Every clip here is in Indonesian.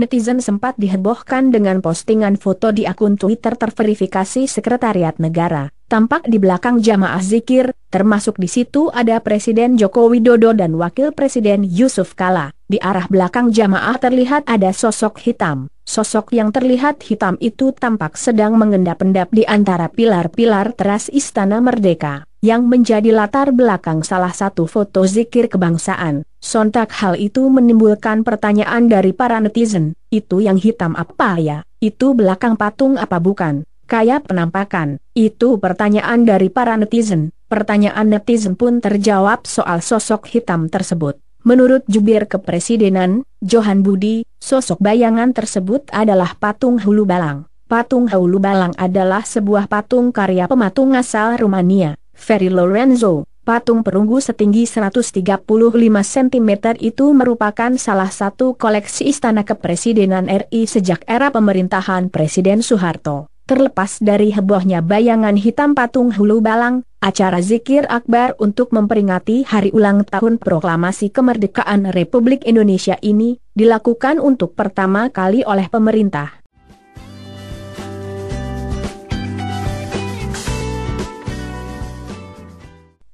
netizen sempat dihebohkan dengan postingan foto di akun Twitter terverifikasi Sekretariat Negara. Tampak di belakang jamaah zikir, termasuk di situ ada Presiden Joko Widodo dan Wakil Presiden Yusuf Kala. Di arah belakang jamaah terlihat ada sosok hitam. Sosok yang terlihat hitam itu tampak sedang mengendap-endap di antara pilar-pilar teras Istana Merdeka, yang menjadi latar belakang salah satu foto zikir kebangsaan. Sontak hal itu menimbulkan pertanyaan dari para netizen, itu yang hitam apa ya? Itu belakang patung apa bukan? kaya penampakan, itu pertanyaan dari para netizen. Pertanyaan netizen pun terjawab soal sosok hitam tersebut. Menurut jubir kepresidenan, Johan Budi, sosok bayangan tersebut adalah patung Hulu Balang. Patung Hulu Balang adalah sebuah patung karya pematung asal Rumania, Ferry Lorenzo. Patung perunggu setinggi 135 cm itu merupakan salah satu koleksi Istana Kepresidenan RI sejak era pemerintahan Presiden Soeharto. Terlepas dari hebohnya bayangan hitam patung hulu balang, acara zikir akbar untuk memperingati hari ulang tahun proklamasi kemerdekaan Republik Indonesia ini, dilakukan untuk pertama kali oleh pemerintah.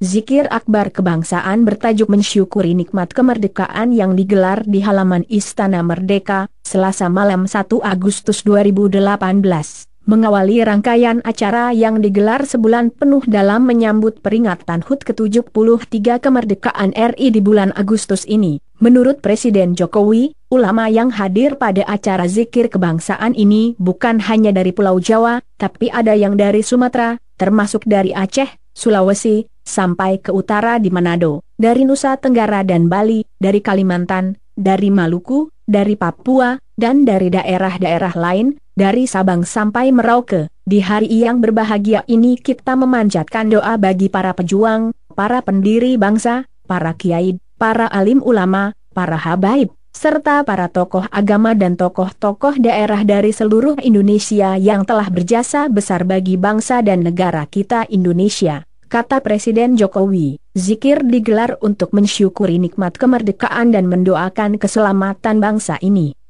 Zikir Akbar Kebangsaan bertajuk Mensyukuri Nikmat Kemerdekaan yang digelar di halaman Istana Merdeka, Selasa malam 1 Agustus 2018 mengawali rangkaian acara yang digelar sebulan penuh dalam menyambut peringatan HUT ke-73 kemerdekaan RI di bulan Agustus ini. Menurut Presiden Jokowi, ulama yang hadir pada acara zikir kebangsaan ini bukan hanya dari Pulau Jawa, tapi ada yang dari Sumatera, termasuk dari Aceh, Sulawesi, sampai ke utara di Manado, dari Nusa Tenggara dan Bali, dari Kalimantan, dari Maluku, dari Papua, dan dari daerah-daerah lain, dari Sabang sampai Merauke, di hari yang berbahagia ini kita memanjatkan doa bagi para pejuang, para pendiri bangsa, para kiai, para alim ulama, para habaib, serta para tokoh agama dan tokoh-tokoh daerah dari seluruh Indonesia yang telah berjasa besar bagi bangsa dan negara kita Indonesia, kata Presiden Jokowi. Zikir digelar untuk mensyukuri nikmat kemerdekaan dan mendoakan keselamatan bangsa ini.